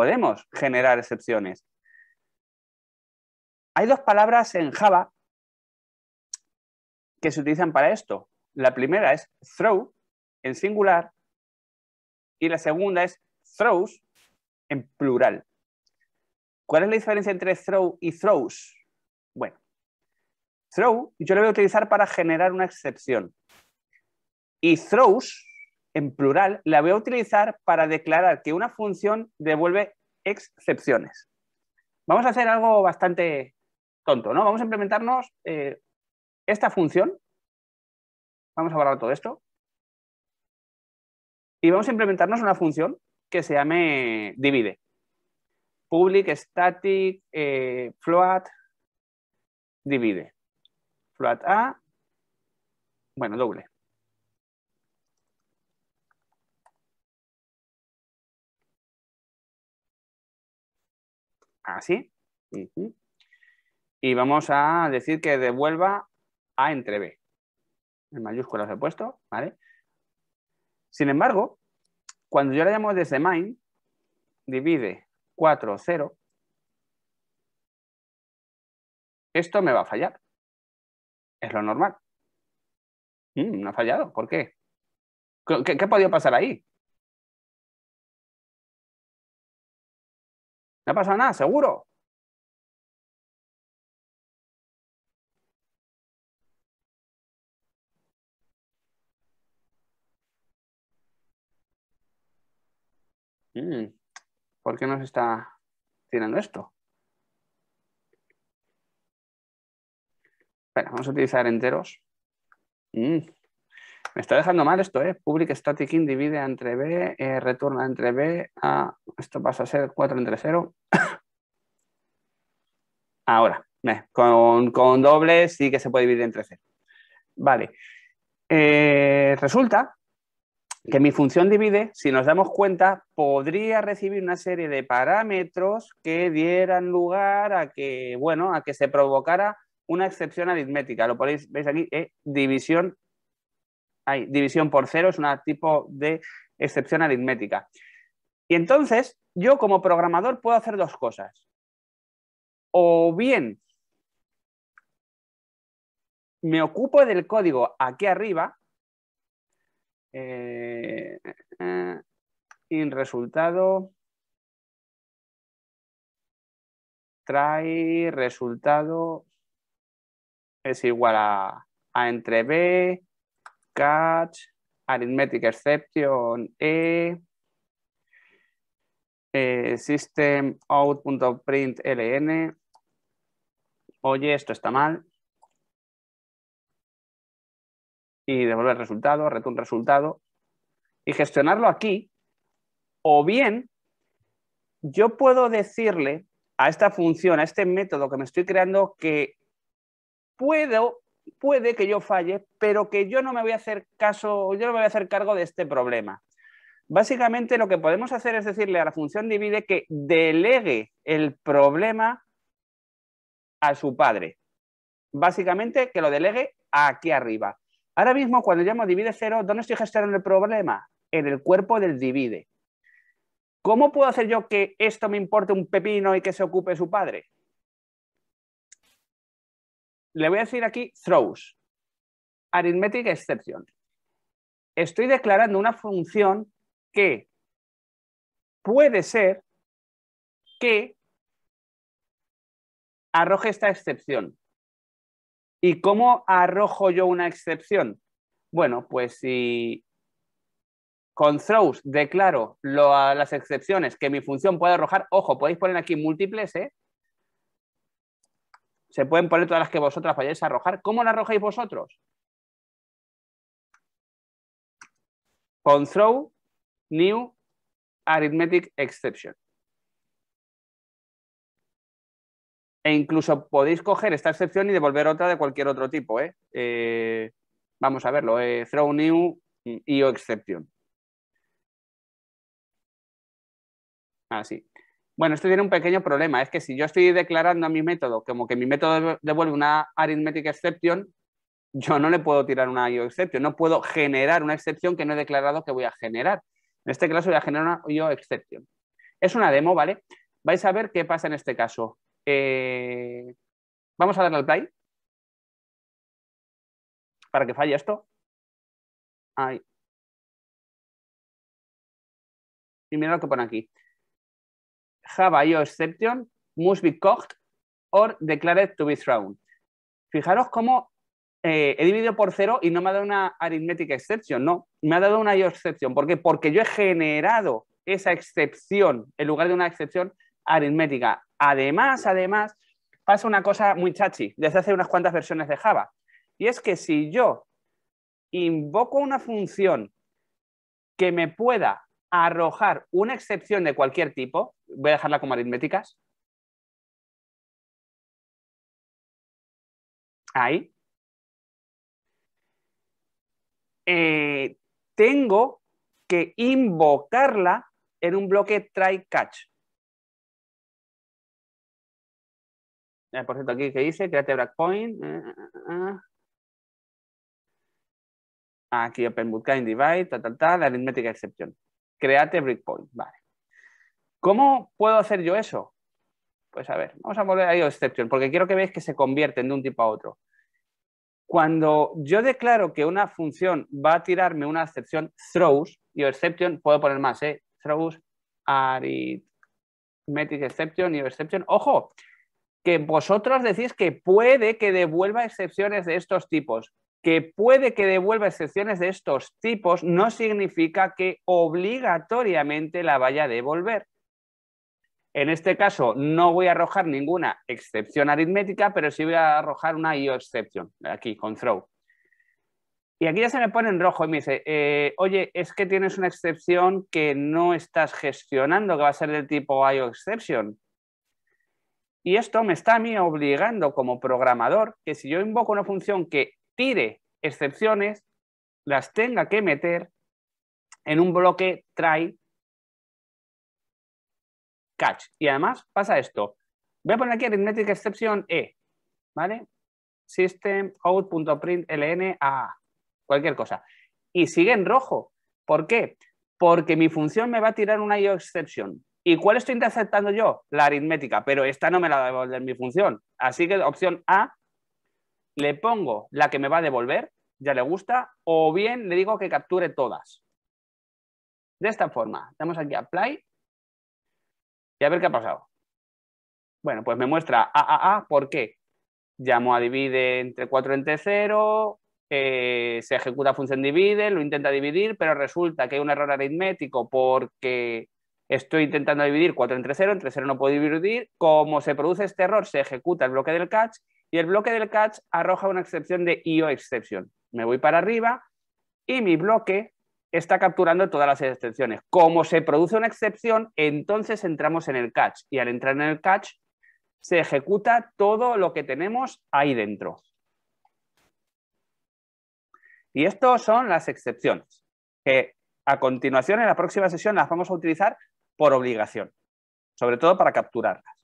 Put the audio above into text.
podemos generar excepciones. Hay dos palabras en Java que se utilizan para esto. La primera es throw en singular y la segunda es throws en plural. ¿Cuál es la diferencia entre throw y throws? Bueno, throw yo lo voy a utilizar para generar una excepción y throws en plural la voy a utilizar para declarar que una función devuelve excepciones. Vamos a hacer algo bastante tonto, ¿no? Vamos a implementarnos eh, esta función. Vamos a borrar todo esto. Y vamos a implementarnos una función que se llame divide. Public, static, eh, float, divide. Float A, bueno, doble. así. Y vamos a decir que devuelva A entre B. En mayúsculas he puesto, ¿vale? Sin embargo, cuando yo le llamo desde main, divide 4, 0, esto me va a fallar. Es lo normal. Mm, no ha fallado. ¿Por qué? ¿Qué, qué ha podido pasar ahí? No pasa nada, seguro. Mm, ¿Por qué nos está tirando esto? Espera, vamos a utilizar enteros. Mm. Me está dejando mal esto, ¿eh? Public static divide entre B, eh, retorna entre B a... Esto pasa a ser 4 entre 0. Ahora, con, con, doble sí que se puede dividir entre 0. Vale. Eh, resulta que mi función divide, si nos damos cuenta, podría recibir una serie de parámetros que dieran lugar a que, bueno, a que se provocara una excepción aritmética. Lo podéis, veis aquí, eh, división hay división por cero, es un tipo de excepción aritmética. Y entonces, yo como programador puedo hacer dos cosas. O bien me ocupo del código aquí arriba, eh, eh, y resultado, trae resultado es igual a entre b Catch, arithmetic exception, e, eh, ln. Oye, esto está mal. Y devolver resultado, return resultado. Y gestionarlo aquí. O bien, yo puedo decirle a esta función, a este método que me estoy creando, que puedo puede que yo falle, pero que yo no me voy a hacer caso, yo no me voy a hacer cargo de este problema. Básicamente lo que podemos hacer es decirle a la función divide que delegue el problema a su padre. Básicamente que lo delegue aquí arriba. Ahora mismo cuando llamo divide cero, ¿dónde estoy gestionando el problema? En el cuerpo del divide. ¿Cómo puedo hacer yo que esto me importe un pepino y que se ocupe su padre? le voy a decir aquí throws, arithmetic exception. Estoy declarando una función que puede ser que arroje esta excepción. ¿Y cómo arrojo yo una excepción? Bueno, pues si con throws declaro lo, las excepciones que mi función puede arrojar, ojo, podéis poner aquí múltiples, ¿eh? Se pueden poner todas las que vosotras vayáis a arrojar. ¿Cómo la arrojáis vosotros? Con throw new arithmetic exception. E incluso podéis coger esta excepción y devolver otra de cualquier otro tipo. ¿eh? Eh, vamos a verlo. Eh, throw new IO exception. Así. Bueno, esto tiene un pequeño problema, es que si yo estoy declarando a mi método como que mi método devuelve una arithmetic exception, yo no le puedo tirar una IO exception, no puedo generar una excepción que no he declarado que voy a generar. En este caso voy a generar una IO exception. Es una demo, ¿vale? Vais a ver qué pasa en este caso. Eh, vamos a darle al play. Para que falle esto. Ahí. Y mira lo que pone aquí. Java a exception, must be caught or declared to be thrown. Fijaros cómo eh, he dividido por cero y no me ha dado una aritmética exception, no, me ha dado una IO exception. ¿Por qué? Porque yo he generado esa excepción en lugar de una excepción aritmética. Además, además, pasa una cosa muy chachi desde hace unas cuantas versiones de Java. Y es que si yo invoco una función que me pueda arrojar una excepción de cualquier tipo, voy a dejarla como aritméticas. Ahí. Eh, tengo que invocarla en un bloque try catch. Eh, por cierto, aquí que dice, create breakpoint. Eh, aquí Open Bootcamp Divide, tal, tal, tal, aritmética excepción. Create breakpoint, vale. ¿Cómo puedo hacer yo eso? Pues a ver, vamos a volver a exception, porque quiero que veáis que se convierten de un tipo a otro. Cuando yo declaro que una función va a tirarme una excepción throws, y exception puedo poner más, ¿eh? throws arithmetic exception y exception. Ojo, que vosotros decís que puede que devuelva excepciones de estos tipos. Que puede que devuelva excepciones de estos tipos no significa que obligatoriamente la vaya a devolver. En este caso no voy a arrojar ninguna excepción aritmética, pero sí voy a arrojar una IO exception, aquí con throw. Y aquí ya se me pone en rojo y me dice, eh, oye, es que tienes una excepción que no estás gestionando, que va a ser del tipo IO exception. Y esto me está a mí obligando como programador que si yo invoco una función que tire excepciones, las tenga que meter en un bloque try catch. Y además pasa esto. Voy a poner aquí aritmética excepción E, ¿vale? System out.println a cualquier cosa. Y sigue en rojo. ¿Por qué? Porque mi función me va a tirar una IO ¿Y cuál estoy interceptando yo? La aritmética, pero esta no me la va a devolver mi función. Así que opción A, le pongo la que me va a devolver, ya le gusta, o bien le digo que capture todas. De esta forma, damos aquí apply y a ver qué ha pasado. Bueno, pues me muestra A, ¿por qué? Llamo a divide entre 4 entre 0, se ejecuta función divide, lo intenta dividir, pero resulta que hay un error aritmético porque estoy intentando dividir 4 entre 0, entre 0 no puedo dividir. Como se produce este error, se ejecuta el bloque del catch y el bloque del catch arroja una excepción de IO exception. Me voy para arriba y mi bloque está capturando todas las excepciones. Como se produce una excepción, entonces entramos en el catch y al entrar en el catch se ejecuta todo lo que tenemos ahí dentro. Y estas son las excepciones, que a continuación en la próxima sesión las vamos a utilizar por obligación, sobre todo para capturarlas.